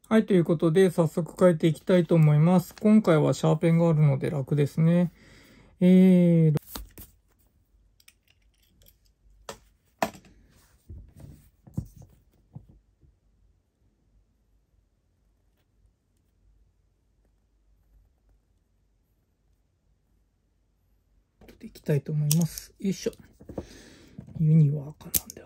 はい、ということで、早速書いていきたいと思います。今回はシャーペンがあるので楽ですね。えー、いきたいと思います。よいしょ。ユニワーカーなんだよ。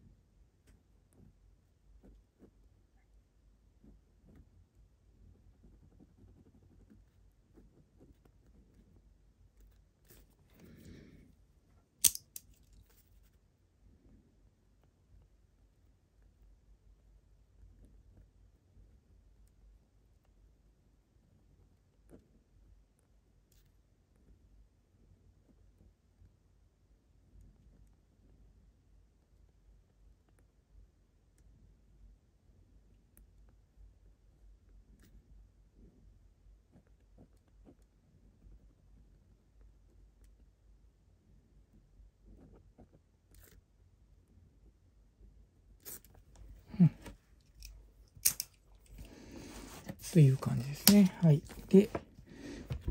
という感じですね。はい。で、こ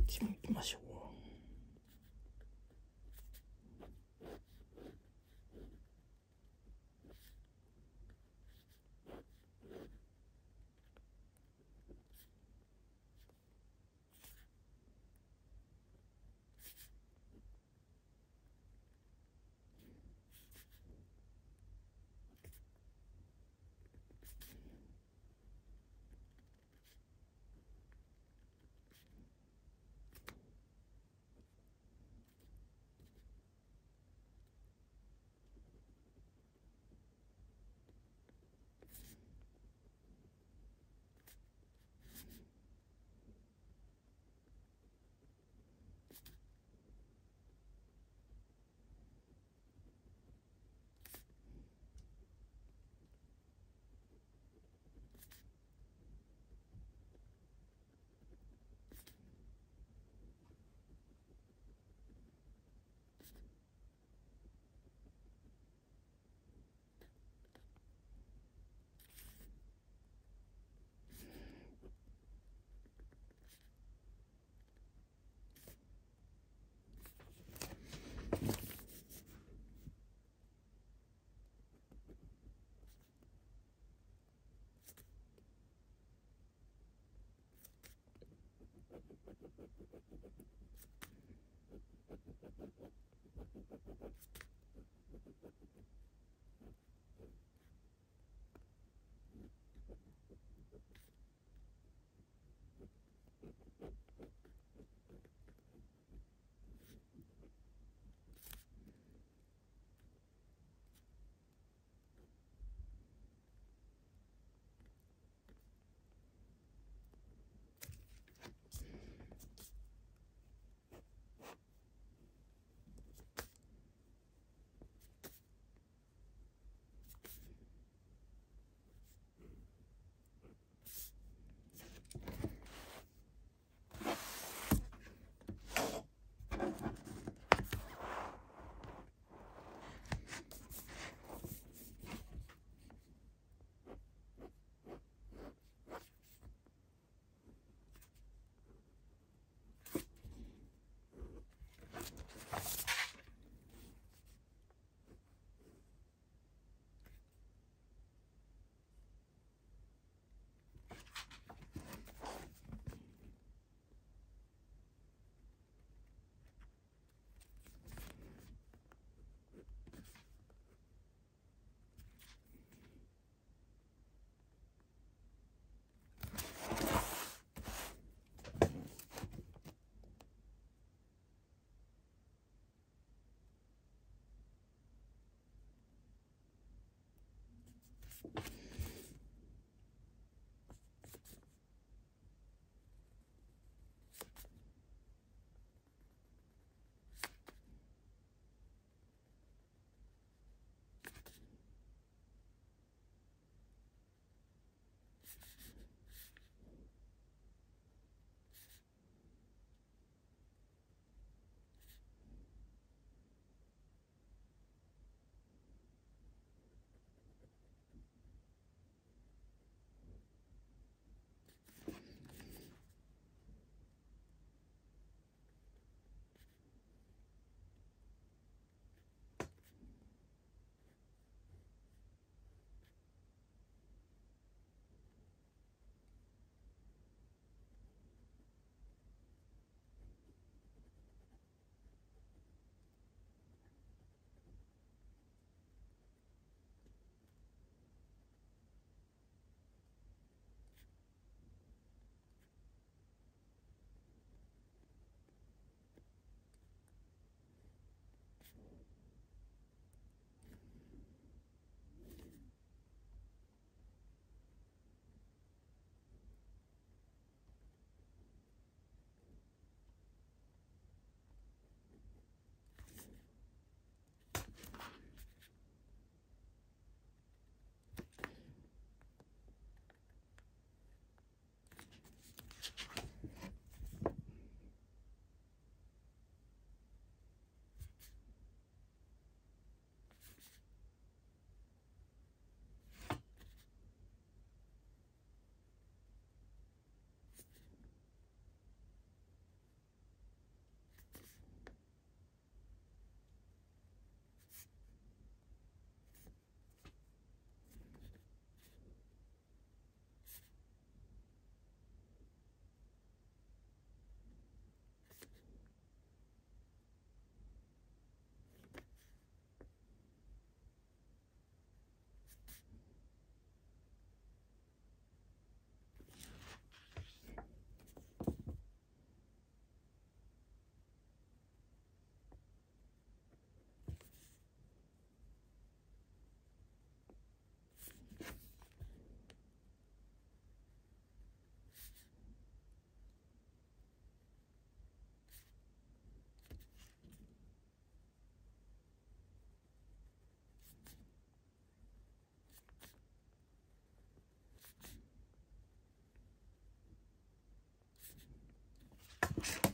っちも行きましょう。Thank you.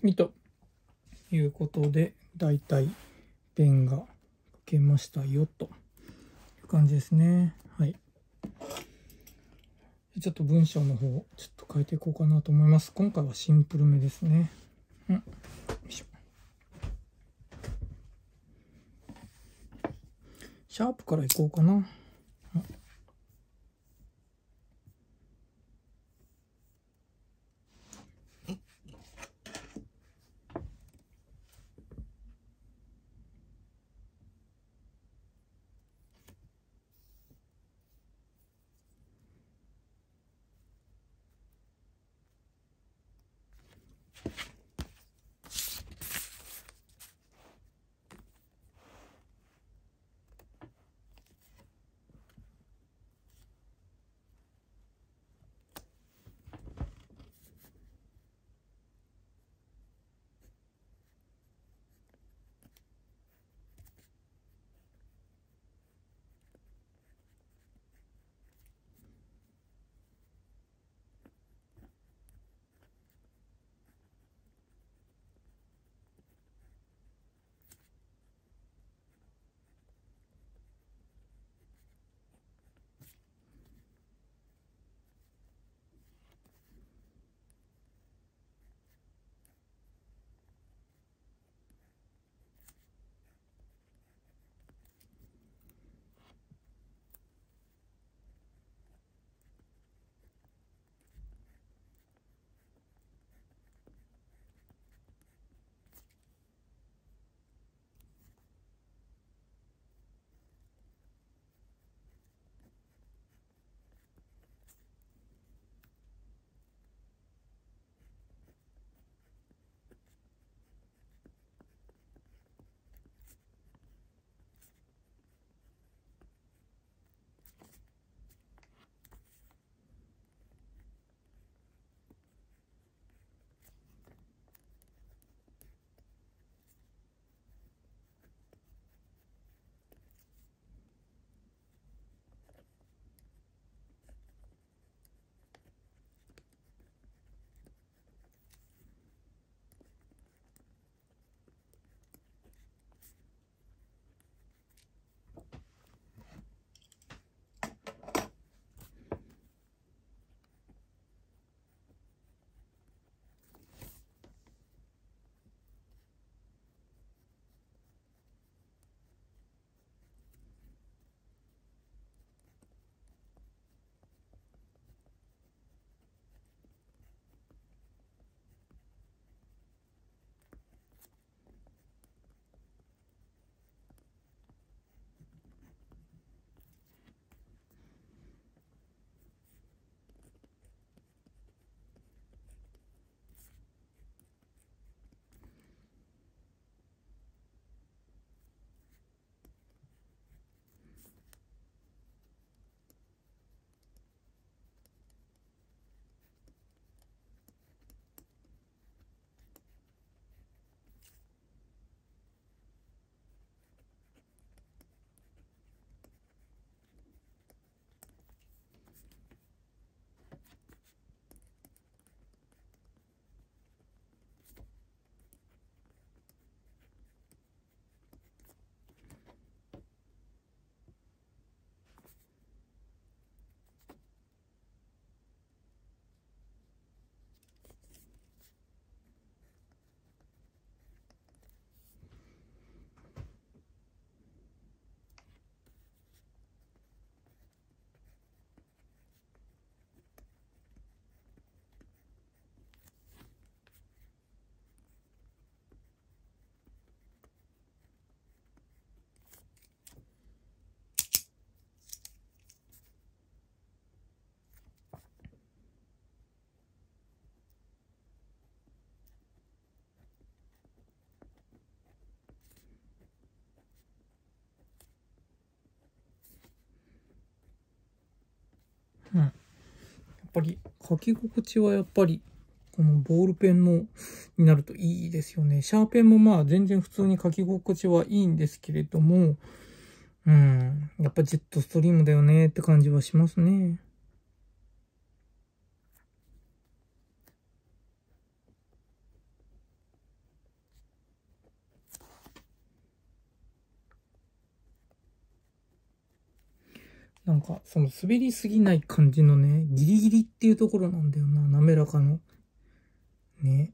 みということで、だいたいペンが書けましたよという感じですね。はい。ちょっと文章の方、ちょっと変えていこうかなと思います。今回はシンプルめですね。うん。よいしょ。シャープからいこうかな。うん、やっぱり書き心地はやっぱりこのボールペンのになるといいですよね。シャーペンもまあ全然普通に書き心地はいいんですけれども、うん、やっぱジェットストリームだよねって感じはしますね。か、その滑りすぎない感じのね、ギリギリっていうところなんだよな、滑らかの。ね。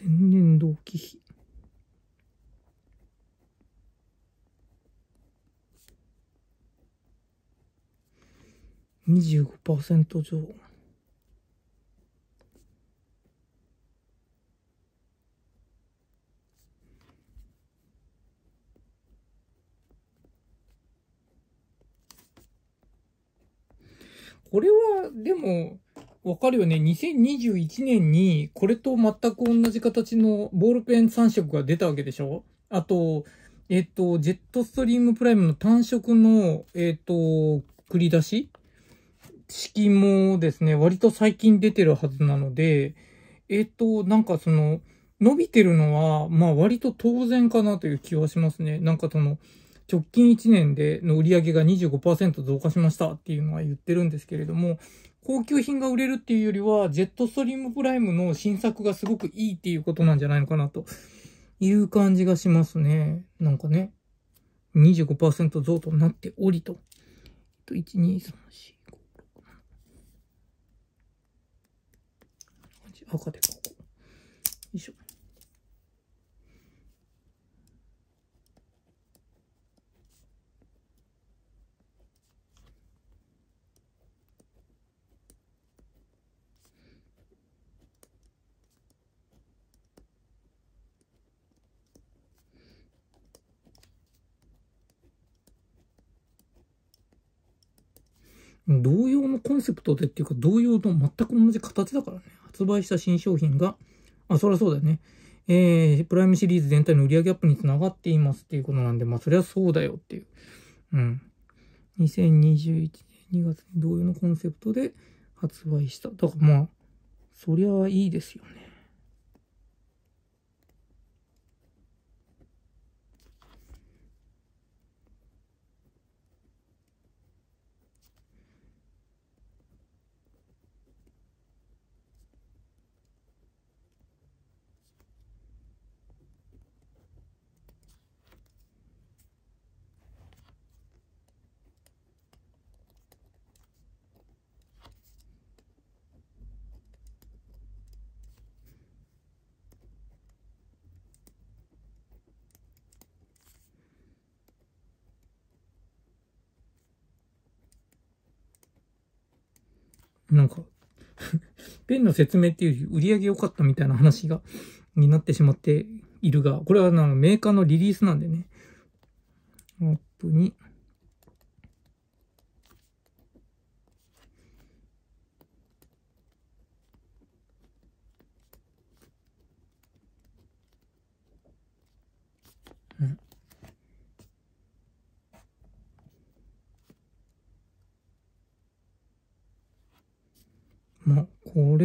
前年同期比。25%上これは、でも、わかるよね。2021年にこれと全く同じ形のボールペン3色が出たわけでしょあと、えっ、と、ジェットストリームプライムの単色の、えっ、と、繰り出し式もですね、割と最近出てるはずなので、えっ、と、なんかその、伸びてるのは、まあ割と当然かなという気はしますね。なんかその、直近1年での売り上げが25%増加しましたっていうのは言ってるんですけれども、高級品が売れるっていうよりは、ジェットストリームプライムの新作がすごくいいっていうことなんじゃないのかなという感じがしますね。なんかね、25%増となっておりと。と、1、2、3、4、5、6、7。赤でここ。よいしょ。同様のコンセプトでっていうか、同様と全く同じ形だからね。発売した新商品が、あ、そりゃそうだよね。えー、プライムシリーズ全体の売上アップにつながっていますっていうことなんで、まあ、そりゃそうだよっていう。うん。2021年2月に同様のコンセプトで発売した。だからまあ、そりゃいいですよね。なんか ペンの説明っていうより売り上げ良かったみたいな話が、になってしまっているが、これはなんかメーカーのリリースなんでね。アップに、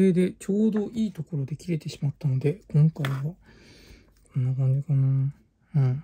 れでちょうどいいところで切れてしまったので、今回はこんな感じかな。うん。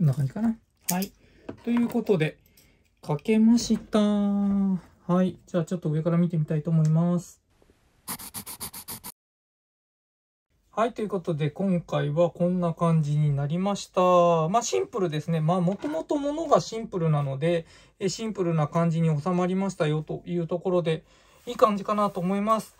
こんな感じかな。はい。ということで、かけました。はい。じゃあちょっと上から見てみたいと思います。はい。ということで、今回はこんな感じになりました。まあ、シンプルですね。まあ、もともとものがシンプルなので、シンプルな感じに収まりましたよというところで、いい感じかなと思います。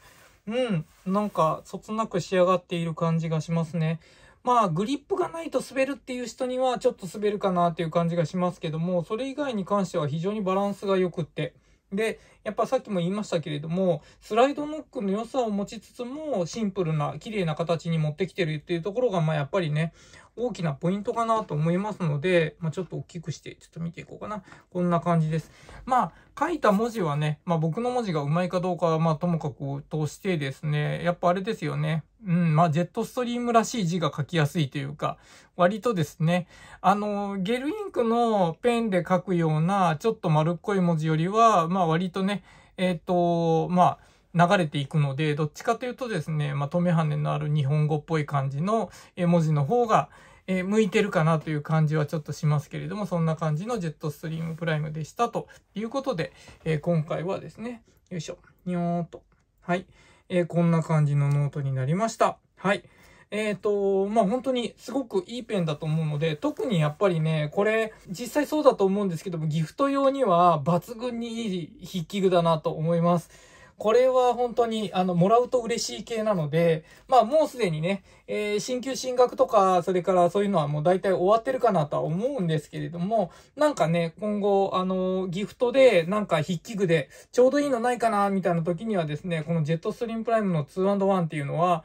うん。なんか、そつなく仕上がっている感じがしますね。まあ、グリップがないと滑るっていう人にはちょっと滑るかなっていう感じがしますけども、それ以外に関しては非常にバランスが良くって、で、やっぱさっきも言いましたけれども、スライドノックの良さを持ちつつも、シンプルな、綺麗な形に持ってきてるっていうところが、まあやっぱりね、大きなポイントかなと思いますので、まあ、ちょっと大きくして、ちょっと見ていこうかな。こんな感じです。まあ、書いた文字はね、まあ僕の文字がうまいかどうかは、まあともかく通してですね、やっぱあれですよね。うん、まあジェットストリームらしい字が書きやすいというか、割とですね、あの、ゲルインクのペンで書くような、ちょっと丸っこい文字よりは、まあ割とね、ね、えっ、と、まあ、流れていくので、どっちかというとですね、まあ、止め跳ねのある日本語っぽい感じの文字の方が、えー、向いてるかなという感じはちょっとしますけれども、そんな感じのジェットストリームプライムでしたということで、えー、今回はですね、よいしょ、にょーっと。はい。えー、こんな感じのノートになりました。はい。えっ、ー、と、まあ、本当にすごくいいペンだと思うので、特にやっぱりね、これ、実際そうだと思うんですけども、ギフト用には抜群にいい筆記具だなと思います。これは本当に、あの、もらうと嬉しい系なので、まあもうすでにね、えー、進級進学とか、それからそういうのはもう大体終わってるかなとは思うんですけれども、なんかね、今後、あの、ギフトで、なんか筆記具で、ちょうどいいのないかな、みたいな時にはですね、このジェットストリームプライムの 2&1 っていうのは、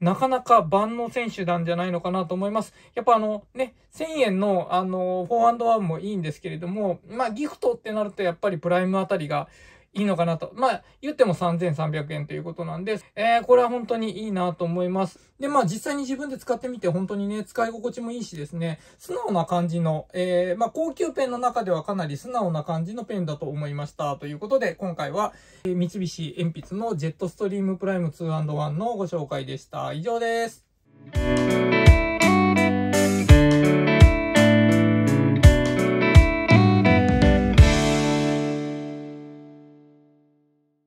なかなか万能選手なんじゃないのかなと思います。やっぱあのね、1000円のあの、フォワンもいいんですけれども、まあギフトってなるとやっぱりプライムあたりが、いいのかなと。まあ、言っても3300円ということなんで、えー、これは本当にいいなと思います。で、まあ実際に自分で使ってみて本当にね、使い心地もいいしですね、素直な感じの、えー、まあ高級ペンの中ではかなり素直な感じのペンだと思いました。ということで、今回は、えー、三菱鉛筆のジェットストリームプライム 2&1 のご紹介でした。以上です。